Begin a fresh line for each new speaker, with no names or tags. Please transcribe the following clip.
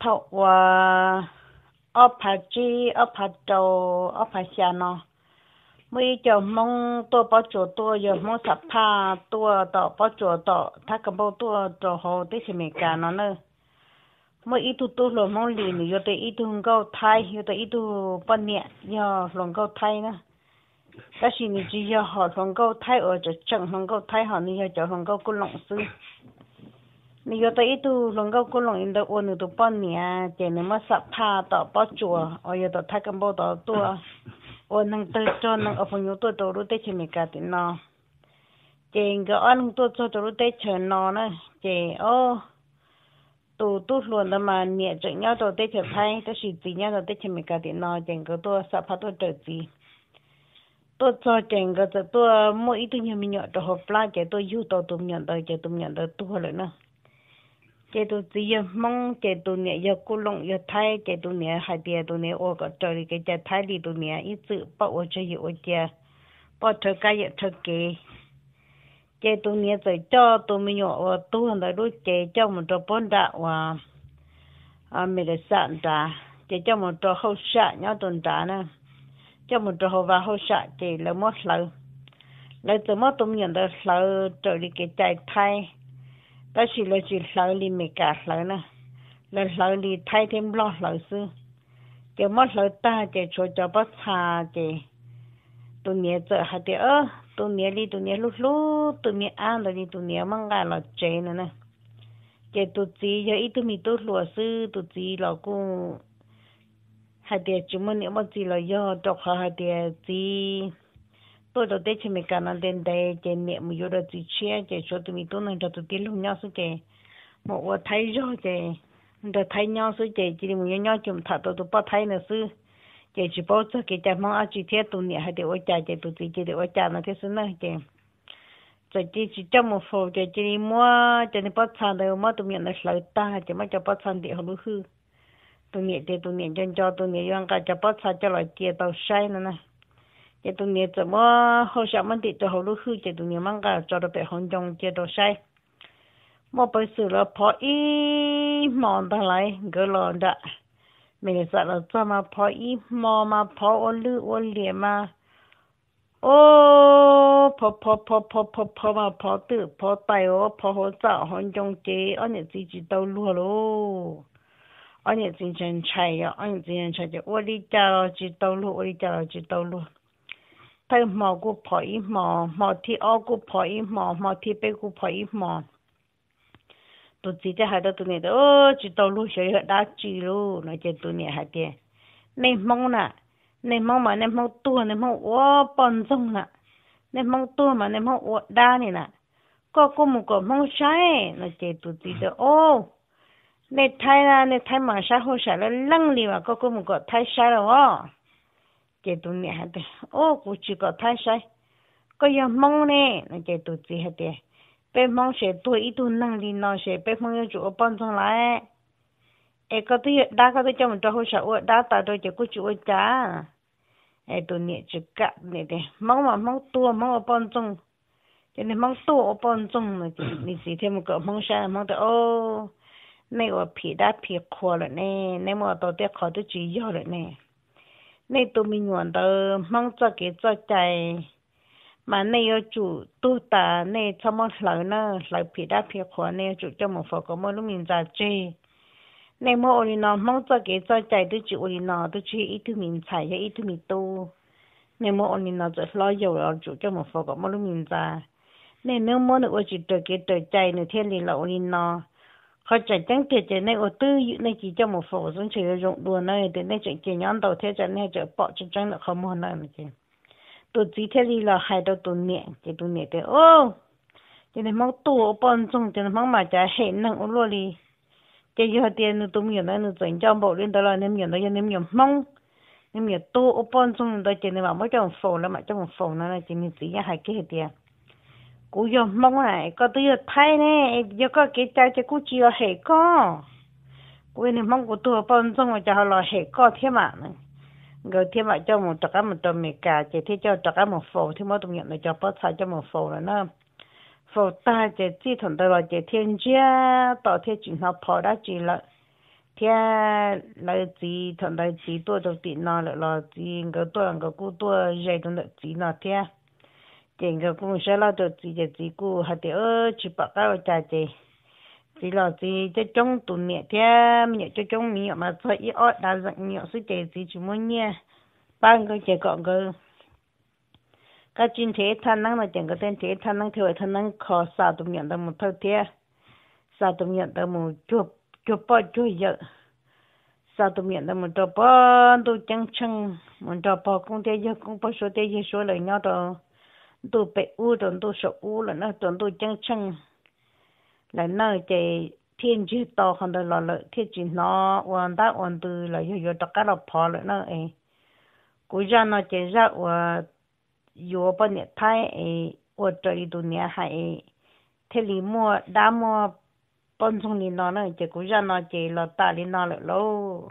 头哇，二排骨、二排骨、二排虾咯。没叫猛多包脚多，又没啥怕多倒包脚倒，他根本多做好这些没干了呢。没一度多了，没两年有的，一度两个胎，有的一度半年，有两个胎呢。但是你只要好两个胎，或者长两个胎，好，你要就两个过两岁。你有的一度龙高古龙，有的我有的半年，见你们杀怕到包住，我有的他跟包到多，我能得着能我朋友多走路得去没家的呢，见个俺能多走走路得去呢呢，见哦，都都乱的嘛，你正要到得去拍，但是怎样到得去没家的呢，见个多杀怕多着急。tôi cho chèn cái tôi mỗi tôi nhà mình nhận được hộp lá chè tôi yêu tôi tôi nhận được chè tôi nhận được tôi rồi nữa chế độ tự do này giờ cố lòng giờ thay chế này hai địa này ô cái trời cái chế thay đi này ít chữ bảo ô chơi ô chế bảo thợ cái giờ thợ kế này rồi cho tôi mình nhỏ ô cho một trò bốn đạo và à mình để sẵn ra chế cho một trò hậu sạ nhau tuần trả nè cho một trò hậu và hậu sạ chế là mất lâu lấy từ mất tôi nhận được cái chạy thay là chỉ là chỉ lỡ li mẹ cả lỡ nè là lỡ li thay thêm lo lỡ sư chỉ mất lỡ ta chỉ cho cho bác xa chỉ tụi nhẹ giờ hạt thì ơ tụi nhẹ đi tụi nhẹ lút lút tụi nhẹ ăn rồi đi tụi nhẹ mang gà là chế nữa nè chỉ tụi chị giờ ít tụi mình tốt lúa sư tụi chị là cũng hạt thì chúng mình nếu mà chị là do đọc hạt thì chị tôi đã để cho mình cả nó đến đây để mẹ mình vô ra tùy chia chỉ cho tụi mình tôi nên cho tụi tiên lúc nhau số chỉ một vợ thấy cho chỉ được thấy nhau số chỉ chỉ mình nhau chúng ta tôi tụi bắt thấy nữa số chỉ chỉ bảo giờ cái cha mong ăn chỉ thế tụi nhẹ hay để ở nhà chỉ tụi tụi chỉ để ở nhà nó thế số nữa chỉ chỉ chỉ chỉ cho một phô chỉ chỉ mua cho nên bắt sang đâu mà tụi mình nó sợ ta chỉ mà cho bắt sang để không được, tụi nhẹ thì tụi nhẹ cho cho tụi nhẹ ăn cả cho bắt sang cho lại kia tàu say nữa này เจตุเนี่จะว่าเขาชอบมันติดตัเขาลูกคือเจตุเนี่มันก็จะไปหงจงเจตุใช่มอไปสื่แล้วพออีมองทั้งหลยก็รอได้ไม่ได้สัตว์เราจะมาพออีมองมาพออ้วนลื้ออ้วนเลี่ยมาโอ้พอพอพอพอพอพอมาพอตื่อพอไตโอ้พอหัวจ่าหงจงเจอันนี้จีจีิงตลองลูกอันนี้จริงจริงใช่ย่ะอันนี้จริงจริงใช่จะอ้วนลื้อจ่าเราจีิงตลองู้อ้วนลื้อจ่าเราจีิงตลองู้เติมหมอกูพอยหมอหมอที่ออกูพอยหมอหมอที่ไปกูพอยหมอตัวจีจะหายตัวนี้เ้จิตอลูเยดาจลนจตนเกมองนะนมองมานมองตนมองปอนงนะนมองตมานมองอวดานี่นะกกมมองนจตจโอในไทยนนไทยมาชลลังลวกกมกไทยชลว chế tụ nè hạt đi ô cụ chỉ có thay sai có giờ mong nè nó chế tụ gì hạt đi bé mong sẽ tôi ít tụ năng đi nó sẽ bé mong yêu chủ bận trong lại ê có tí đã có tí cho mình cho hồ sơ đã tạo đôi chế cụ chủ cha ê tụ nè chỉ cả nè đi mong mà mong tua mong ở bận trong cho nên mong tua ở bận trong là chỉ mình chỉ thêm một cái mong sao mong tới ô này ở 皮 đã 皮垮了呢，那么到底考的只要了呢。nay tụi mình muốn đó mong cho cái cho chạy mà nay ở chủ tu ta nay cho một lỡ nó lỡ phí đã phí khó nay chủ cho một phật có một lúc mình ra chơi nay mỗi người nó mong cho cái cho chạy tôi chỉ người nó tôi chỉ ít thứ mình chạy hay ít thứ mình tu nay mỗi người nó rất lo dầu là chủ cho một phật có một lúc mình ra nên nếu muốn được ôi chỉ được cái trời chạy nữa thiên lý là người nó họ chạy chẳng thể chạy này ở tư dụ này chỉ cho một phổ xuống chỉ dùng đùa này để này chạy chạy nhóm đầu thế chạy này chạy bỏ chạy chẳng là không hơn này mà chạy tôi chỉ thế đi là hai đầu tôi nhẹ chạy tôi nhẹ thế ô chạy này mong tu ở bọn chung chạy này mong mà chả hẹn năng ở luôn đi chạy giờ tiền nó tôi miệng này nó chạy cho bộ lên đó là nem miệng đó giờ nem miệng mong nem miệng tu ở bọn chung đó chạy này mà mới trong phổ là mà trong phổ nó là chạy này chỉ là hai cái hết tiền cú yo mong này có tư yo thay nè yo có cái cha cho cú chỉ là hệ có cú này mong của tôi bọn xong mà cho là hệ có thế mà người thế mà cho một trạc một tuần mì cà chỉ thế cho trạc một phô, thì mới tụng nhận này cho bớt sai cho một phô là nó phô ta chỉ chỉ thuần tới là chỉ thiên gia tạo thế chuyện học phổ đã chỉ là thế à, là chỉ thuần tới chỉ tôi đầu tiền nó là là chỉ người tôi người cú tôi dạy được là chỉ nó thế à chỉnh rồi cũng sẽ lo được gì để gì cụ hạt để ơ chỉ bảo tao trả chị chỉ lo gì cho trong tụ mẹ thế mẹ cho trong mẹ mà thôi ít ớt đã dặn mẹ suy để gì chỉ muốn nhé ban cái trẻ con cơ cái chuyên thế thân năng là chẳng có tên thế thân năng theo thân năng khó sao tụ mẹ được một thôi thế sao tụ mẹ được một chụp chụp bao chụp giờ sao tụi miệng đó mình cho bao tôi chẳng chẳng mình cho bao cũng thế chứ cũng bao số thế chứ số lời nhau đó 都被污染都是污了，那种都真正来那这天气到很多了了，天气那温大温度了又又到干了跑了那哎，古家那这热我有把你太哎，我这一多年还天里么大么，帮从你那那这古家那这了大里那了喽。